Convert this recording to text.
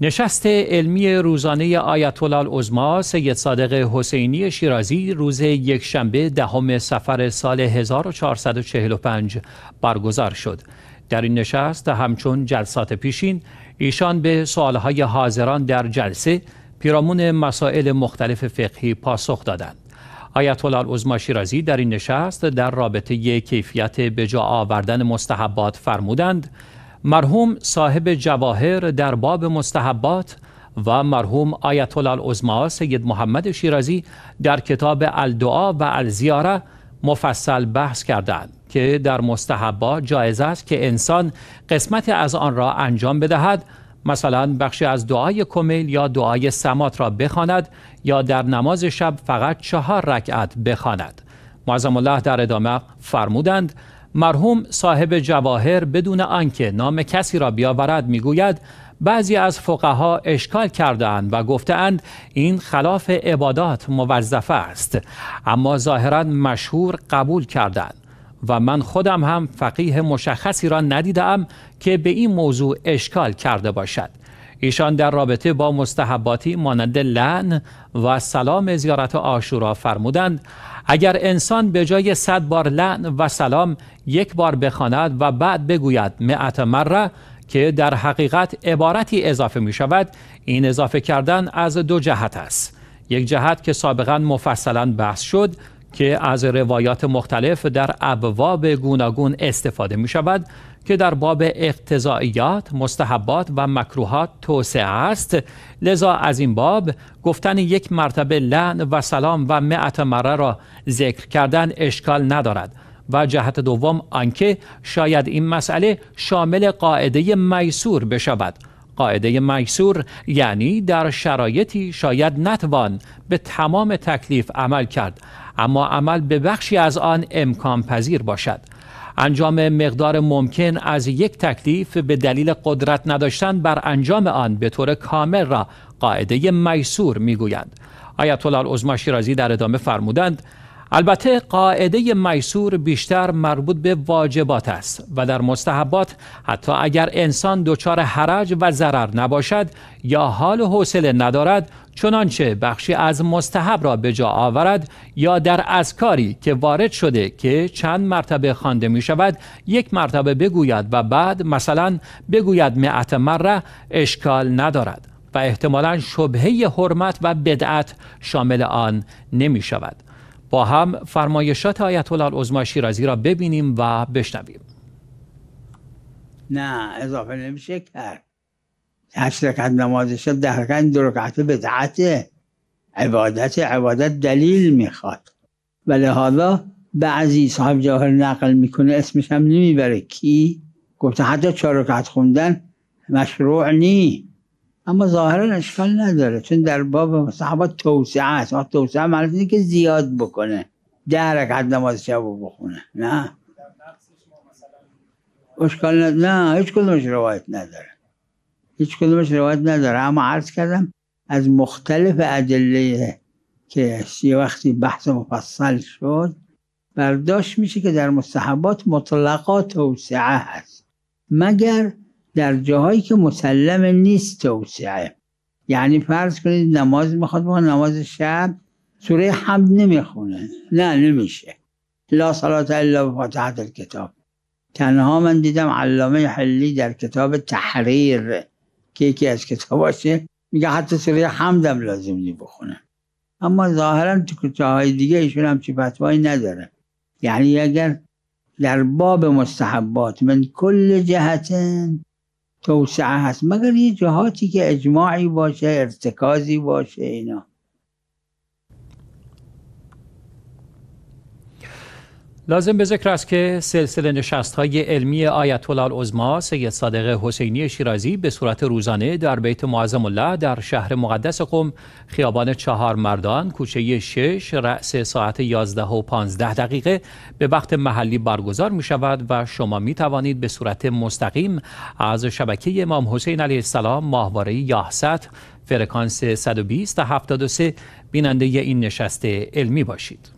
نشست علمی روزانه آیت الله سید صادق حسینی شیرازی روز یکشنبه دهم سفر سال 1445 برگزار شد. در این نشست همچون جلسات پیشین ایشان به سوالهای حاضران در جلسه پیرامون مسائل مختلف فقهی پاسخ دادند. آیت الله شیرازی در این نشست در رابطه کیفیت به جا آوردن مستحبات فرمودند مرحوم صاحب جواهر در باب مستحبات و مرحوم آیت الله سید محمد شیرازی در کتاب الدعا و الزیاره مفصل بحث کردند که در مستحبات جایز است که انسان قسمت از آن را انجام بدهد مثلا بخشی از دعای کمیل یا دعای سمات را بخواند یا در نماز شب فقط چهار رکعت بخواند معظم الله در ادامه فرمودند مرحوم صاحب جواهر بدون آنکه نام کسی را بیاورد میگوید بعضی از فقها اشکال کردهاند و گفتهاند این خلاف عبادات موظفه است اما ظاهرا مشهور قبول کردند و من خودم هم فقیه مشخصی را ندیدم که به این موضوع اشکال کرده باشد ایشان در رابطه با مستحباتی مانند لعن و سلام زیارت آشورا فرمودند اگر انسان به جای صد بار لعن و سلام یک بار بخواند و بعد بگوید معت مره که در حقیقت عبارتی اضافه می شود این اضافه کردن از دو جهت است یک جهت که سابقا مفصلا بحث شد که از روایات مختلف در ابواب گوناگون استفاده می شود که در باب اقتضائیات، مستحبات و مکروهات توسعه است لذا از این باب گفتن یک مرتبه لعن و سلام و معت مره را ذکر کردن اشکال ندارد و جهت دوم آنکه شاید این مسئله شامل قاعده میسور بشود قاعده میسور یعنی در شرایطی شاید نتوان به تمام تکلیف عمل کرد اما عمل به بخشی از آن امکان پذیر باشد انجام مقدار ممکن از یک تکلیف به دلیل قدرت نداشتن بر انجام آن به طور کامل را قاعده میسور میگویند آیت الله العظمی شیرازی در ادامه فرمودند البته قاعده میسور بیشتر مربوط به واجبات است و در مستحبات حتی اگر انسان دچار حرج و ضرر نباشد یا حال و حوصله ندارد چنانچه بخشی از مستحب را به جا آورد یا در اذکاری که وارد شده که چند مرتبه خوانده می شود یک مرتبه بگوید و بعد مثلا بگوید معت مره اشکال ندارد و احتمالا شبهه حرمت و بدعت شامل آن نمی شود با هم فرمایشات آیت الله عظما شیرازی را ببینیم و بشنویم نه اضافه نمیشه کرد هشت رکعت نماز شب ده رکعت دو رکعت بدعته عبادت عبادت دلیل میخواد و لحاظا بعضی صاحب جواهر نقل میکنه اسمش هم نمیبره کی گفته حتی چهار رکعت خوندن مشروع نی اما ظاهرا اشکال نداره چون در باب صحابه توسعه است توسعه معنی که زیاد بکنه ده رکعت نماز شب بخونه نه اشکال نداره نه هیچ کدومش روایت نداره هیچ کدومش روایت نداره اما عرض کردم از مختلف ادله که یه وقتی بحث مفصل شد برداشت میشه که در مستحبات مطلقات توسعه هست مگر در جاهایی که مسلم نیست توسعه یعنی فرض کنید نماز میخواد بخواد نماز شب سوره حمد نمیخونه نه نمیشه لا صلات الا فاتحت کتاب تنها من دیدم علامه حلی در کتاب تحریر که یکی از کتاباشه میگه حتی سوره حمدم لازم نی بخونه اما ظاهرا تو جاهای دیگه ایشون هم چی فتوایی نداره یعنی اگر در باب مستحبات من کل جهتن توسعه هست مگر یه جهاتی که اجماعی باشه ارتکازی باشه اینا لازم به ذکر است که سلسله نشست های علمی آیت الله العظما سید صادق حسینی شیرازی به صورت روزانه در بیت معظم الله در شهر مقدس قم خیابان چهار مردان کوچه 6 رأس ساعت 11 و 15 دقیقه به وقت محلی برگزار می شود و شما می توانید به صورت مستقیم از شبکه امام حسین علیه السلام ماهواره یاهست فرکانس 120 تا 73 بیننده این نشست علمی باشید.